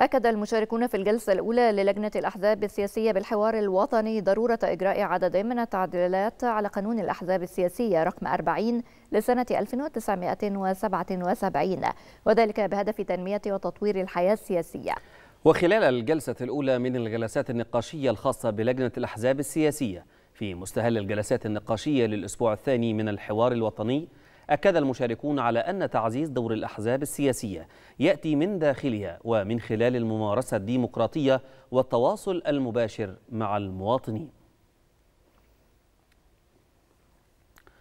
أكد المشاركون في الجلسة الأولى للجنة الأحزاب السياسية بالحوار الوطني ضرورة إجراء عدد من التعديلات على قانون الأحزاب السياسية رقم 40 لسنة 1977 وذلك بهدف تنمية وتطوير الحياة السياسية وخلال الجلسة الأولى من الجلسات النقاشية الخاصة بلجنة الأحزاب السياسية في مستهل الجلسات النقاشية للأسبوع الثاني من الحوار الوطني أكد المشاركون على أن تعزيز دور الأحزاب السياسية يأتي من داخلها ومن خلال الممارسة الديمقراطية والتواصل المباشر مع المواطنين